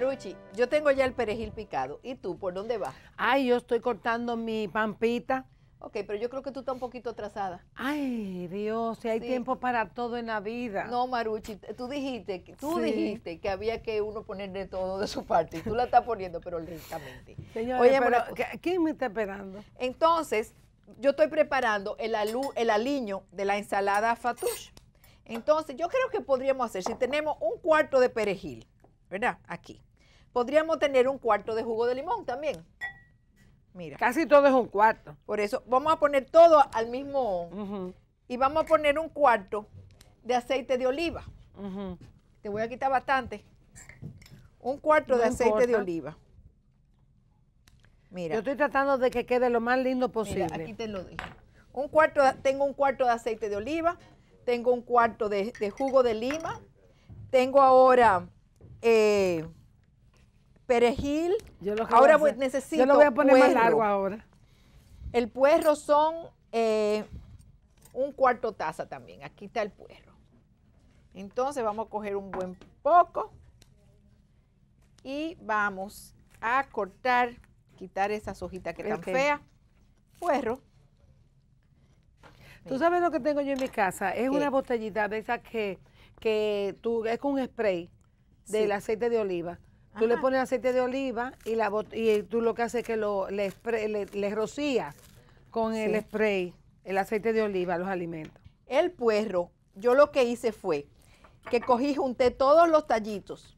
Maruchi, yo tengo ya el perejil picado. ¿Y tú por dónde vas? Ay, yo estoy cortando mi pampita. Ok, pero yo creo que tú estás un poquito atrasada. Ay, Dios, si hay tiempo para todo en la vida. No, Maruchi, tú dijiste, tú dijiste que había que uno ponerle todo de su parte. Y tú la estás poniendo, pero lentamente. Señora, Oye, pero, ¿quién me está esperando? Entonces, yo estoy preparando el, el aliño de la ensalada fatouche. Entonces, yo creo que podríamos hacer, si tenemos un cuarto de perejil, ¿verdad? Aquí. Podríamos tener un cuarto de jugo de limón también. Mira. Casi todo es un cuarto. Por eso vamos a poner todo al mismo. Y vamos a poner un cuarto de aceite de oliva. Te voy a quitar bastante. Un cuarto de aceite de oliva. Mira. Yo estoy tratando de que quede lo más lindo posible. aquí te lo dejo. Un cuarto, tengo un cuarto de aceite de oliva, tengo un cuarto de, jugo de lima, tengo ahora eh, perejil. Yo ahora necesito. Yo lo voy a poner más largo ahora. El puerro son eh, un cuarto taza también. Aquí está el puerro. Entonces vamos a coger un buen poco y vamos a cortar, quitar esas hojitas que están feas. Puerro. Tú sabes lo que tengo yo en mi casa, es una botellita de esas que, que tú, es con un spray del aceite de oliva. Tú le pones aceite de oliva y, la y tú lo que haces es que lo, le, rocías con el spray, el aceite de oliva, a los alimentos. El puerro, yo lo que hice fue que cogí, junté todos los tallitos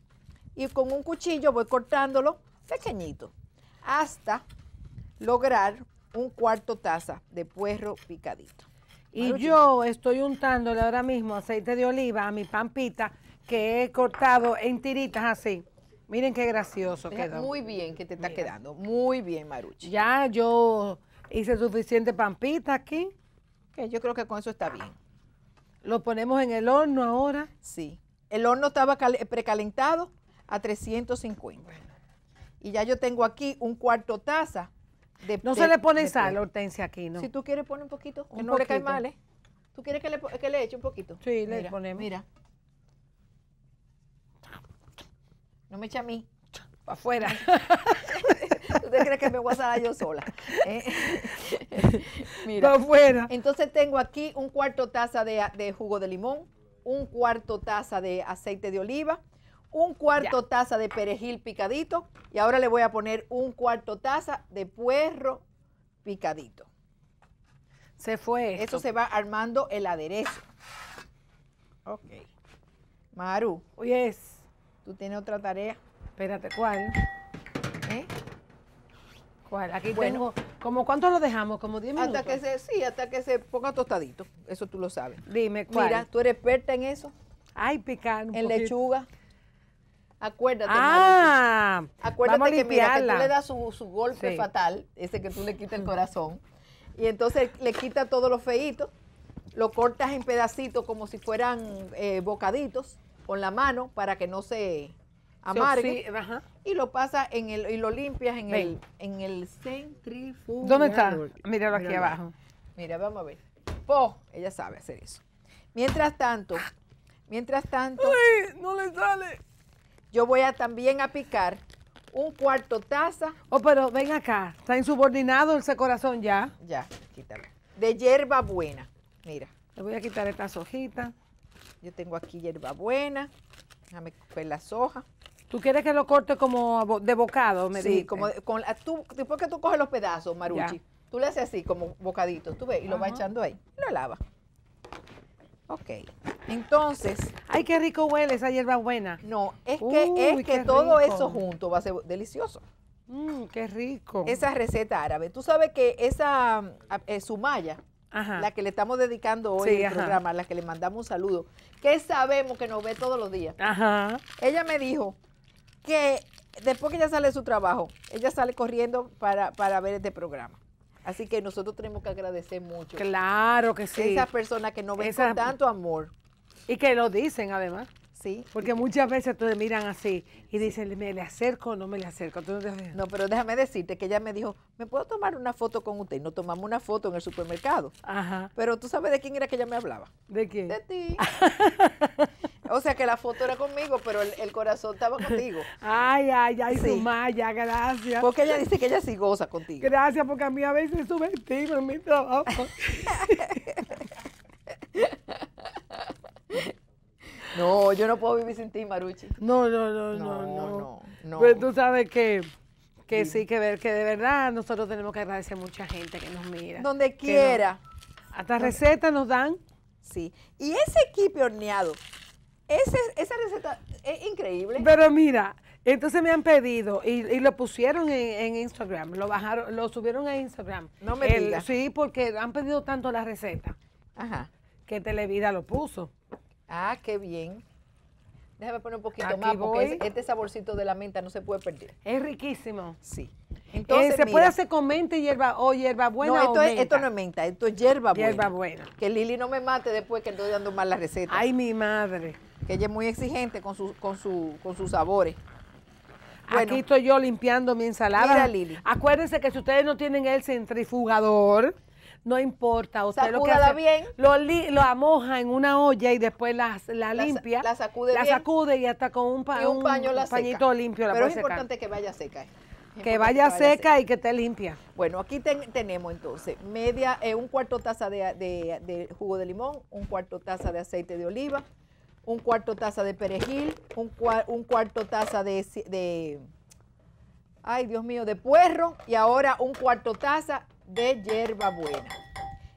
y con un cuchillo voy cortándolo pequeñito hasta lograr un cuarto taza de puerro picadito. Y yo estoy untándole ahora mismo aceite de oliva a mi pampita que he cortado en tiritas así. Miren qué gracioso Muy bien que te está quedando. Muy bien, Maruchi. Ya yo hice suficiente pampita aquí. Que yo creo que con eso está bien. Lo ponemos en el horno ahora. Sí. El horno estaba eh, precalentado a 350. Y ya yo tengo aquí un cuarto taza de No se le pone sal, Hortensia, aquí, ¿no? Si tú quieres, poner un poquito. que no le cae mal, ¿eh? ¿Tú quieres que le, eche un poquito? Sí, le ponemos. Mira, No me echa a mí, para afuera. ¿Usted cree que me voy a salir yo sola? ¿eh? Mira, para afuera. Entonces tengo aquí un cuarto taza de, jugo de limón, un cuarto taza de aceite de oliva, un cuarto taza de perejil picadito y ahora le voy a poner un cuarto taza de puerro picadito. Se fue. Eso se va armando el aderezo. Ok. Maru. es... Tú tienes otra tarea. Espérate, ¿cuál? ¿Eh? ¿Cuál? Aquí bueno, tengo. ¿Como cuánto lo dejamos? ¿Como 10 minutos? Hasta que se, sí, hasta que se ponga tostadito. Eso tú lo sabes. Dime, ¿cuál? Mira, tú eres experta en eso. Ay, picar. En lechuga. Acuérdate. Ah, acuérdate que mira, que tú le das su, golpe fatal, ese que tú le quitas el corazón, y entonces le quita todos los feitos, lo cortas en pedacitos como si fueran eh, bocaditos, con la mano para que no se amargue. y lo pasa en el, y lo limpias en el, en el centrifugador. ¿Dónde está? Míralo aquí abajo. Mira, vamos a ver. Po, ella sabe hacer eso. Mientras tanto, mientras tanto. Uy, no le sale. Yo voy a también a picar un cuarto taza. Oh, pero ven acá, está insubordinado ese corazón ya. Ya, quítalo. De hierba buena. Mira. Le voy a quitar estas hojitas. Yo tengo aquí hierbabuena. Déjame coger las hojas. ¿Tú quieres que lo corte como de bocado? Me sí, como con tú, después que tú coges los pedazos, Maruchi, tú le haces así, como bocadito, tú ves, y lo va vas echando ahí. lo lava. Ok, entonces. Ay, qué rico huele esa hierba buena. No, es que, es que todo eso junto va a ser delicioso. Mmm, qué rico. Esa receta árabe. Tú sabes que esa eh, sumaya, la que le estamos dedicando hoy el programa, la que le mandamos un saludo, que sabemos que nos ve todos los días. Ella me dijo que después que ya sale de su trabajo, ella sale corriendo para, ver este programa. Así que nosotros tenemos que agradecer mucho. Claro que sí. Esas personas que nos ven con tanto amor. Y que lo dicen además. Sí. Porque muchas veces te miran así y dicen, ¿me le acerco o no me le acerco? No, pero déjame decirte que ella me dijo, ¿me puedo tomar una foto con usted? Y nos tomamos una foto en el supermercado. Ajá. Pero tú sabes de quién era que ella me hablaba. ¿De quién? De ti. o sea que la foto era conmigo, pero el, corazón estaba contigo. Ay, ay, ay, sí. Sumaya, gracias. Porque ella dice que ella sí goza contigo. Gracias, porque a mí a veces en mi trabajo. No, yo no puedo vivir sin ti, Maruchi. No, no, no, no, no. no, no. Pero tú sabes que que sí. que ver, que de verdad nosotros tenemos que agradecer a mucha gente que nos mira. Donde quiera. hasta recetas nos dan. Sí. Y ese equipo horneado, esa receta es increíble. Pero mira, entonces me han pedido y, lo pusieron en, Instagram, lo bajaron, lo subieron a Instagram. No me digas. Sí, porque han pedido tanto la receta. Que Televida lo puso. Ah, qué bien. Déjame poner un poquito más porque este saborcito de la menta no se puede perder. Es riquísimo. Sí. Eh, Entonces, se puede hacer con menta y hierba o hierba buena. No, esto, esto no es menta, esto es hierba buena. Hierba buena. Que Lili no me mate después que estoy dando mal la receta. Ay, mi madre. Que ella es muy exigente con, su, con, con sus sabores. Aquí estoy yo limpiando mi ensalada. Mira, Lili. Acuérdense que si ustedes no tienen el centrifugador, no importa. Usted sea, lo que hace, bien. Lo, lo, amoja en una olla y después la, limpia. La sacude La sacude y hasta con un, un, paño un pañito limpio la Pero es importante que vaya seca. Eh. Que vaya, seca, y que esté limpia. Bueno, aquí tenemos entonces media, eh, un cuarto taza de, jugo de limón, un cuarto taza de aceite de oliva, un cuarto taza de perejil, un, cuarto taza de, ay Dios mío, de puerro y ahora un cuarto taza de hierbabuena.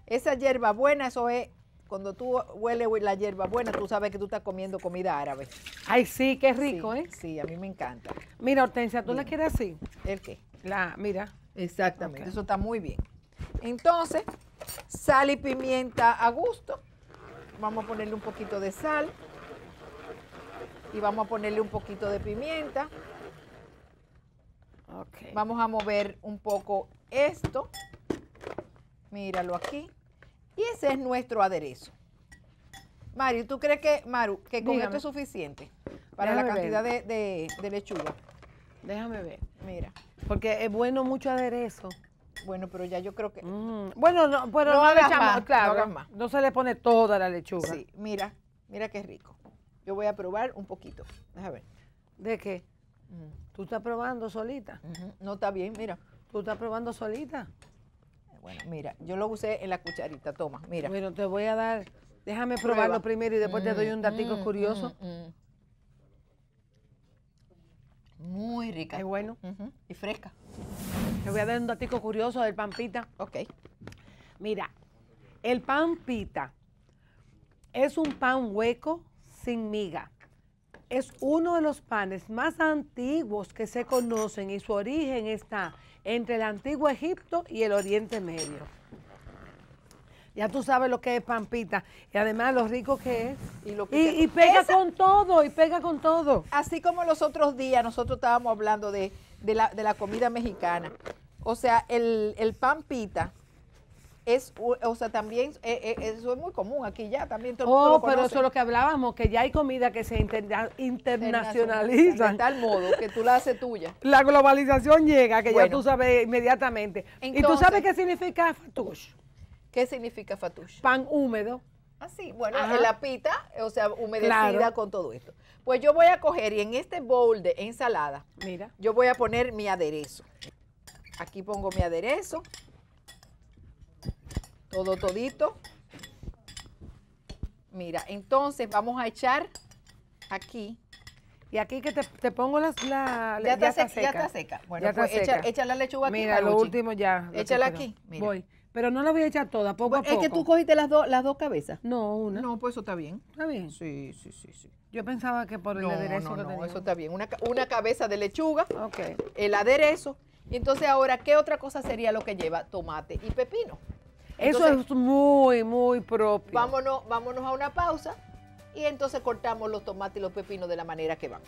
Esa hierbabuena, eso es, cuando tú hueles la hierbabuena, tú sabes que tú estás comiendo comida árabe. Ay, sí, qué rico, ¿eh? Sí, a mí me encanta. Mira, Hortensia, ¿tú la quieres así? ¿El qué? La, mira. Exactamente, eso está muy bien. Entonces, sal y pimienta a gusto. Vamos a ponerle un poquito de sal. Y vamos a ponerle un poquito de pimienta. Okay. Vamos a mover un poco esto. Míralo aquí. Y ese es nuestro aderezo. Mario, ¿tú crees que, Maru, que con esto es suficiente para la cantidad de, lechuga? Déjame ver. Mira. Porque es bueno mucho aderezo. Bueno, pero ya yo creo que... Mm. Bueno, no, pero no, no, más. no se le pone toda la lechuga. Sí, mira, mira qué rico. Yo voy a probar un poquito. Déjame ver. ¿De qué? Mm. ¿Tú estás probando solita? No, está bien, mira. ¿Tú estás probando solita? Bueno, mira, yo lo usé en la cucharita, toma, mira. Bueno, te voy a dar, déjame probarlo primero y después te doy un mm, datico mm, curioso. Mm, Muy rica. Es bueno. Y fresca. Te voy a dar un datico curioso del pan pita. Ok. Mira, el pan pita es un pan hueco sin miga es uno de los panes más antiguos que se conocen y su origen está entre el antiguo Egipto y el Oriente Medio. Ya tú sabes lo que es pampita y además lo rico que es. Y, lo pega con todo, y pega con todo. Así como los otros días nosotros estábamos hablando de, la, comida mexicana. O sea, el, el pan es, o sea, también eh, eh, eso es muy común aquí ya, también todo el mundo Oh, pero eso es lo que hablábamos, que ya hay comida que se internacionaliza. De tal modo que tú la haces tuya. La globalización llega, que ya tú sabes inmediatamente. ¿Y tú sabes qué significa fatush? ¿Qué significa fatush? Pan húmedo. Así, ah, sí, bueno, la pita, o sea, humedecida con todo esto. Pues yo voy a coger y en este bowl de ensalada, mira, yo voy a poner mi aderezo. Aquí pongo mi aderezo todo todito. Mira, entonces vamos a echar aquí. Y aquí que te, pongo las, la, ya, ya, está seca, ya, está seca. Bueno, ya pues seca. Echa, la lechuga aquí. Mira, lo último ya. Lo Échala aquí. Voy. Pero no la voy a echar toda, poco pues a poco. Es que tú cogiste las, las dos cabezas. No, una. No, pues eso está bien. ¿Está bien? Sí, sí, sí. sí. Yo pensaba que por el aderezo no, no, no, eso está bien. Una, una cabeza de lechuga, okay. el aderezo. Y entonces ahora, ¿qué otra cosa sería lo que lleva tomate y pepino? Eso es muy, muy propio. Vámonos, vámonos a una pausa y entonces cortamos los tomates y los pepinos de la manera que van.